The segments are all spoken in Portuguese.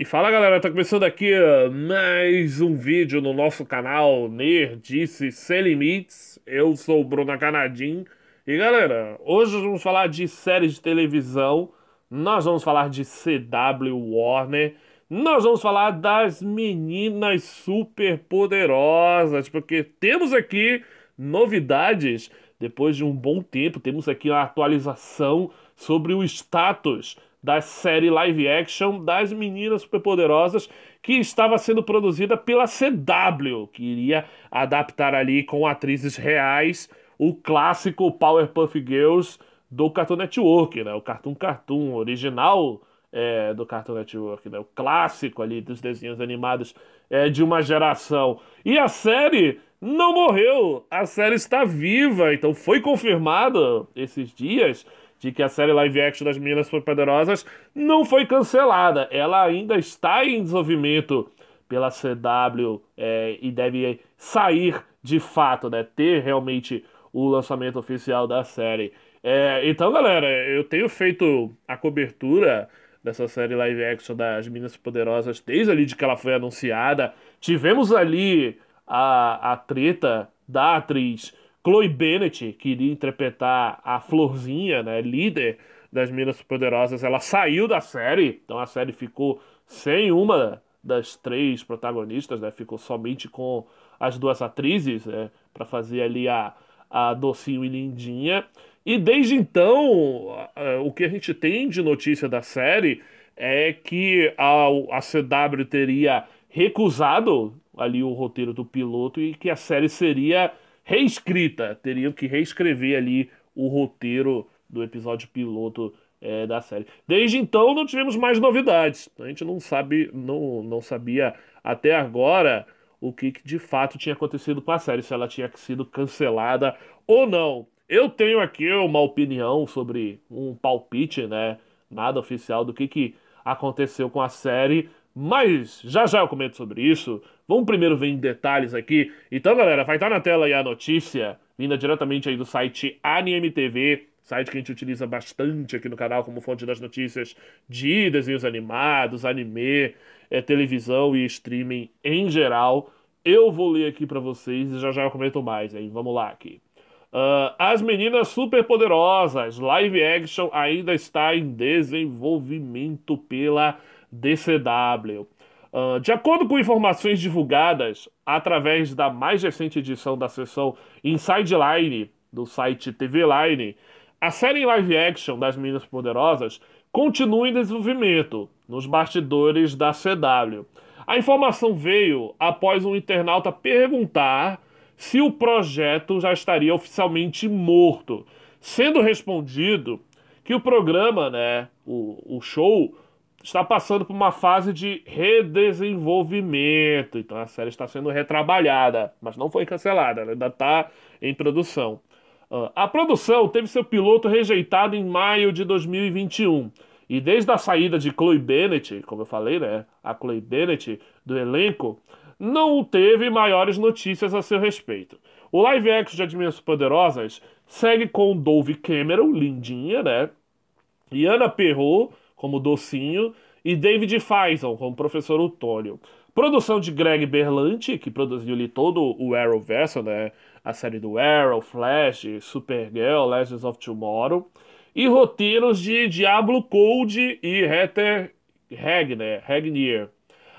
E fala galera, tá começando aqui uh, mais um vídeo no nosso canal Nerdice Sem Limites. Eu sou o Bruno Canadim. E galera, hoje vamos falar de séries de televisão, nós vamos falar de CW Warner, nós vamos falar das meninas super poderosas, porque temos aqui novidades. Depois de um bom tempo, temos aqui a atualização sobre o status da série live action das Meninas Superpoderosas que estava sendo produzida pela CW, que iria adaptar ali com atrizes reais o clássico Powerpuff Girls do Cartoon Network, né? O Cartoon Cartoon original é, do Cartoon Network, né? O clássico ali dos desenhos animados é, de uma geração. E a série não morreu, a série está viva, então foi confirmado esses dias de que a série live action das Meninas Poderosas não foi cancelada. Ela ainda está em desenvolvimento pela CW é, e deve sair de fato, né? Ter realmente o lançamento oficial da série. É, então, galera, eu tenho feito a cobertura dessa série live action das Meninas Poderosas desde ali de que ela foi anunciada. Tivemos ali a, a treta da atriz Chloe Bennett, que iria interpretar a Florzinha, né, líder das Minas poderosas, ela saiu da série, então a série ficou sem uma das três protagonistas, né, ficou somente com as duas atrizes, né, para fazer ali a, a Docinho e Lindinha. E desde então, o que a gente tem de notícia da série é que a, a CW teria recusado ali o roteiro do piloto e que a série seria reescrita. Teriam que reescrever ali o roteiro do episódio piloto é, da série. Desde então não tivemos mais novidades. A gente não sabe, não, não sabia até agora o que, que de fato tinha acontecido com a série, se ela tinha sido cancelada ou não. Eu tenho aqui uma opinião sobre um palpite, né? Nada oficial do que, que aconteceu com a série, mas já já eu comento sobre isso. Vamos primeiro ver em detalhes aqui. Então, galera, vai estar na tela aí a notícia, vinda diretamente aí do site Anime TV, site que a gente utiliza bastante aqui no canal como fonte das notícias de desenhos animados, anime, é, televisão e streaming em geral. Eu vou ler aqui para vocês e já já eu comento mais, hein? Vamos lá aqui. Uh, As Meninas Superpoderosas, live action, ainda está em desenvolvimento pela DCW. Uh, ah, de acordo com informações divulgadas através da mais recente edição da sessão Inside Line do site TV Line, a série live action das Meninas Poderosas continua em desenvolvimento nos bastidores da CW. A informação veio após um internauta perguntar se o projeto já estaria oficialmente morto, sendo respondido que o programa, né, o, o show está passando por uma fase de redesenvolvimento. Então a série está sendo retrabalhada, mas não foi cancelada, ela ainda está em produção. Ah, a produção teve seu piloto rejeitado em maio de 2021. E desde a saída de Chloe Bennett, como eu falei, né? A Chloe Bennett do elenco, não teve maiores notícias a seu respeito. O live action de Admirações Poderosas segue com Dove Cameron, lindinha, né? E Ana Perrot como Docinho, e David Faison, como Professor Utônio. Produção de Greg Berlanti, que produziu ali todo o Arrowverse, né? A série do Arrow, Flash, Supergirl, Legends of Tomorrow. E roteiros de Diablo Cold e Heather Regner,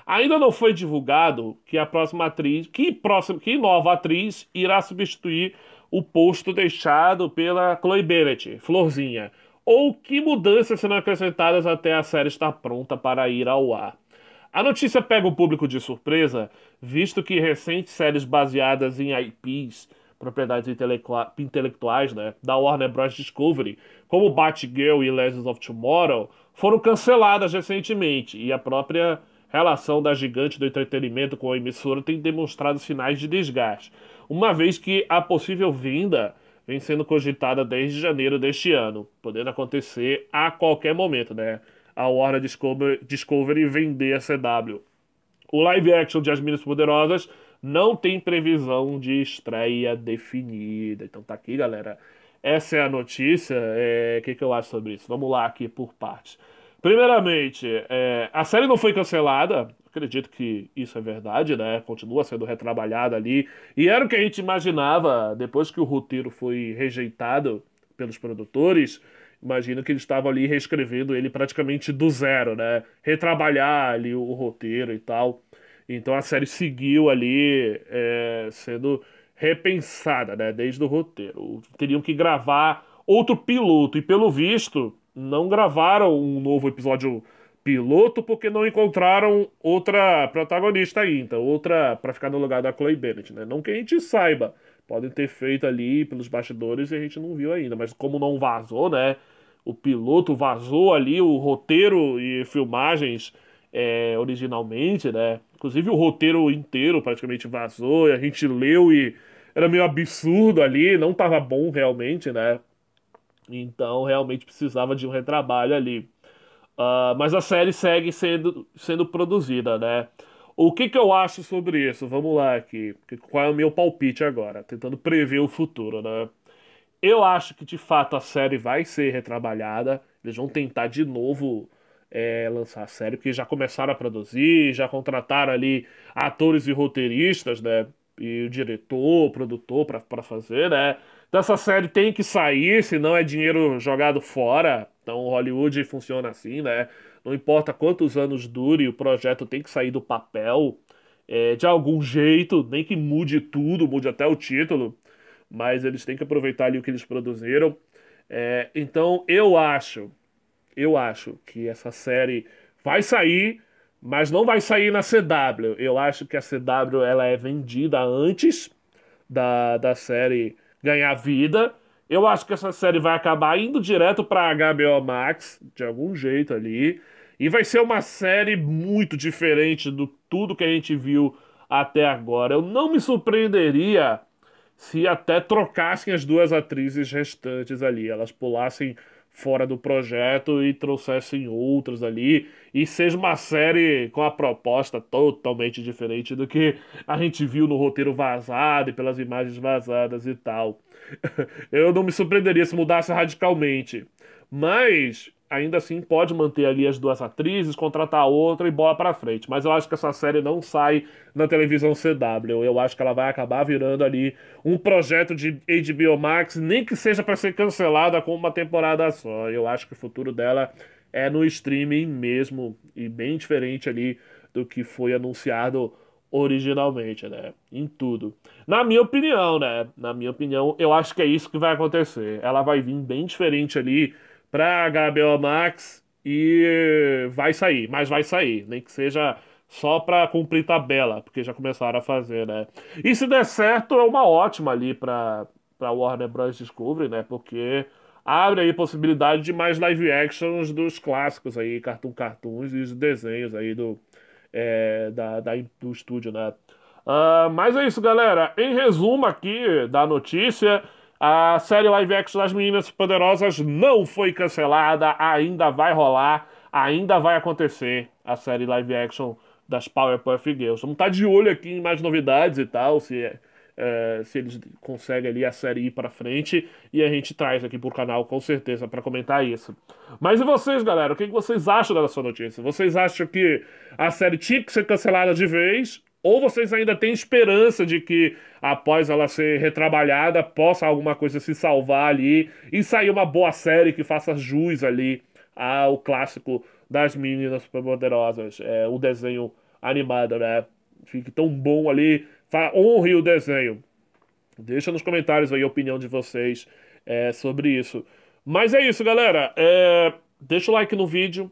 Ainda não foi divulgado que a próxima atriz, que próxima, que nova atriz irá substituir o posto deixado pela Chloe Bennett, Florzinha ou que mudanças serão acrescentadas até a série estar pronta para ir ao ar. A notícia pega o público de surpresa, visto que recentes séries baseadas em IPs, propriedades intelectuais, né, da Warner Bros. Discovery, como Batgirl e Legends of Tomorrow, foram canceladas recentemente e a própria relação da gigante do entretenimento com a emissora tem demonstrado sinais de desgaste, uma vez que a possível vinda vem sendo cogitada desde janeiro deste ano, podendo acontecer a qualquer momento, né? A Warner Discovery, vender a CW. O live action de As Minas Poderosas não tem previsão de estreia definida. Então tá aqui, galera. Essa é a notícia. É, o é... que, que eu acho sobre isso? Vamos lá aqui por partes. Primeiramente, é, a série não foi cancelada. Acredito que isso é verdade, né? Continua sendo retrabalhada ali. E era o que a gente imaginava depois que o roteiro foi rejeitado pelos produtores. Imagino que eles estavam ali reescrevendo ele praticamente do zero, né? Retrabalhar ali o roteiro e tal. Então a série seguiu ali é, sendo repensada, né? Desde o roteiro. Teriam que gravar outro piloto. E pelo visto, não gravaram um novo episódio piloto porque não encontraram outra protagonista ainda, então, outra para ficar no lugar da Chloe Bennett, né? Não que a gente saiba, podem ter feito ali pelos bastidores e a gente não viu ainda, mas como não vazou, né? O piloto vazou ali o roteiro e filmagens é, originalmente, né? Inclusive o roteiro inteiro praticamente vazou e a gente leu e era meio absurdo ali, não tava bom realmente, né? Então realmente precisava de um retrabalho ali. Uh, mas a série segue sendo, sendo produzida, né? O que, que eu acho sobre isso? Vamos lá aqui. Qual é o meu palpite agora? Tentando prever o futuro, né? Eu acho que de fato a série vai ser retrabalhada. Eles vão tentar de novo é, lançar a série, porque já começaram a produzir, já contrataram ali atores e roteiristas, né? E o diretor, o produtor para fazer, né? Então essa série tem que sair, senão é dinheiro jogado fora. Então Hollywood funciona assim, né? Não importa quantos anos dure, o projeto tem que sair do papel é, de algum jeito, nem que mude tudo, mude até o título, mas eles têm que aproveitar ali o que eles produziram. É, então eu acho, eu acho que essa série vai sair, mas não vai sair na CW. Eu acho que a CW ela é vendida antes da, da série ganhar vida. Eu acho que essa série vai acabar indo direto para HBO Max, de algum jeito ali. E vai ser uma série muito diferente do tudo que a gente viu até agora. Eu não me surpreenderia se até trocassem as duas atrizes restantes ali, elas pulassem fora do projeto e trouxessem outras ali e seja uma série com a proposta totalmente diferente do que a gente viu no roteiro vazado e pelas imagens vazadas e tal. Eu não me surpreenderia se mudasse radicalmente, mas ainda assim pode manter ali as duas atrizes, contratar outra e bola para frente. Mas eu acho que essa série não sai na televisão CW. Eu acho que ela vai acabar virando ali um projeto de HBO Max, nem que seja para ser cancelada com uma temporada só. Eu acho que o futuro dela é no streaming mesmo e bem diferente ali do que foi anunciado originalmente, né? Em tudo. Na minha opinião, né? Na minha opinião, eu acho que é isso que vai acontecer. Ela vai vir bem diferente ali para HBO Max e vai sair, mas vai sair, nem que seja só para cumprir tabela, porque já começaram a fazer, né? E se der certo, é uma ótima ali para para Warner Bros Discovery, né? Porque abre aí possibilidade de mais live actions dos clássicos aí, Cartoon Cartoons e os desenhos aí do é, da, da, do estúdio, né? Uh, mas é isso, galera. Em resumo aqui da notícia, a série live action das Meninas Poderosas não foi cancelada, ainda vai rolar, ainda vai acontecer a série live action das Powerpuff Girls. Vamos estar tá de olho aqui em mais novidades e tal, se, é, é se eles conseguem ali a série ir para frente. E a gente traz aqui para o canal com certeza para comentar isso. Mas e vocês, galera? O que vocês acham dessa notícia? Vocês acham que a série tinha que ser cancelada de vez? Ou vocês ainda têm esperança de que, após ela ser retrabalhada, possa alguma coisa se salvar ali e sair uma boa série que faça jus ali ao clássico das meninas superpoderosas, é, o desenho animado, né? Fique tão bom ali, honre o desenho. Deixa nos comentários aí a opinião de vocês é, sobre isso. Mas é isso, galera. É, deixa o like no vídeo.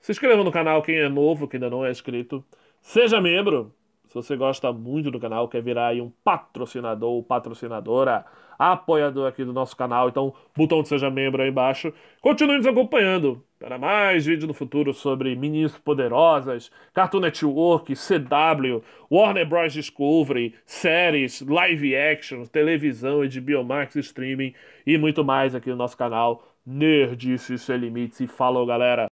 Se inscreva no canal quem é novo, quem ainda não é inscrito. Seja membro, se você gosta muito do canal, quer virar aí um patrocinador ou patrocinadora, apoiador aqui do nosso canal, então botão de seja membro aí embaixo. Continue nos acompanhando para mais vídeos no futuro sobre Ministros Poderosas, Cartoon Network, CW, Warner Bros. Discovery, séries, live action, televisão e de Biomax Streaming e muito mais aqui no nosso canal Nerdice Sem Limites. E falou, galera!